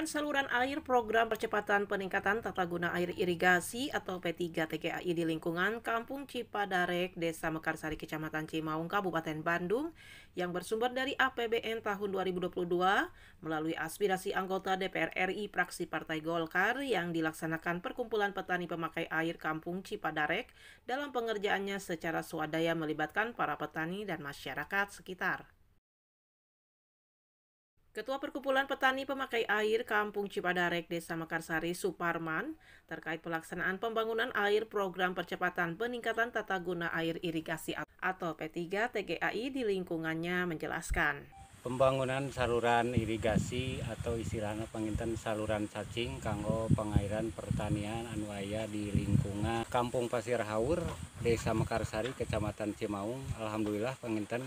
Pengembangan saluran air program percepatan peningkatan tata guna air irigasi atau P3 TGAI di lingkungan Kampung Cipadarek, Desa Mekarsari, Kecamatan Cimaung, Kabupaten Bandung yang bersumber dari APBN tahun 2022 melalui aspirasi anggota DPR RI praksi Partai Golkar yang dilaksanakan Perkumpulan Petani Pemakai Air Kampung Cipadarek dalam pengerjaannya secara swadaya melibatkan para petani dan masyarakat sekitar. Ketua Perkumpulan Petani Pemakai Air Kampung Cipadarek Desa Mekarsari Suparman terkait pelaksanaan pembangunan air program percepatan peningkatan tata guna air irigasi atau P3 TGAI di lingkungannya menjelaskan. Pembangunan saluran irigasi atau istilahnya penginten saluran cacing kanggo pengairan pertanian anuaya di lingkungan Kampung Pasir Haur, Desa Mekarsari, Kecamatan Cimaung. Alhamdulillah penginten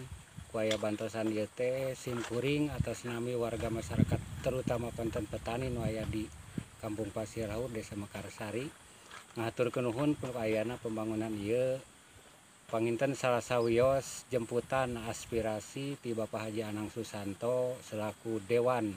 waya bantosan YT simkuring atas nami warga masyarakat terutama konten petani waya di Kampung Pasir Laut Desa Mekarsari ngatur kenuhun perayana pembangunan Ye Panginten salah sawios jemputan aspirasi ti Bapak Haji Anang Susanto selaku Dewan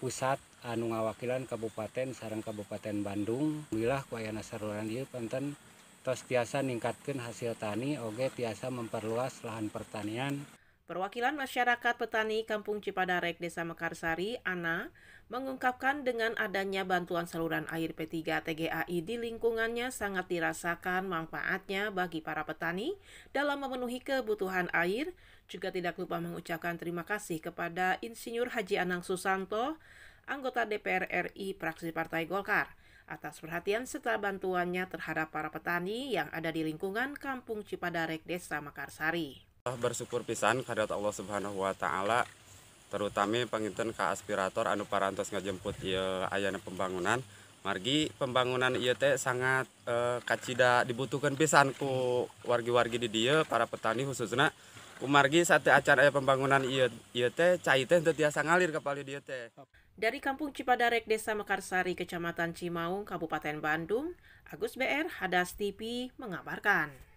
Pusat Anu Ngawakilan Kabupaten Sarang Kabupaten Bandung wilah kuayana saruran Ye penten tos tiasa ningkatkan hasil tani oge biasa memperluas lahan pertanian Perwakilan masyarakat petani Kampung Cipadarek Desa Mekarsari, Ana, mengungkapkan dengan adanya bantuan saluran air P3 TGAI di lingkungannya sangat dirasakan manfaatnya bagi para petani dalam memenuhi kebutuhan air, juga tidak lupa mengucapkan terima kasih kepada Insinyur Haji Anang Susanto, anggota DPR RI Praksi Partai Golkar, atas perhatian serta bantuannya terhadap para petani yang ada di lingkungan Kampung Cipadarek Desa Mekarsari. Tah bersyukur pisan kadat Allah subhanahu Wa ta'ala terutama penginten ke aspirator anu parantos ngajemput ia ayana pembangunan margi pembangunan ia teh sangat e, kacida dibutuhkan pisan ku wargi-wargi di dia para petani khususnya kumargi sate acara aya pembangunan ia ia teh cai teh teu tiasa ngalir ka pali dia teh dari kampung Cipadarek Desa Mekarsari Kecamatan Cimaung Kabupaten Bandung Agus BR Hadas TV mengabarkan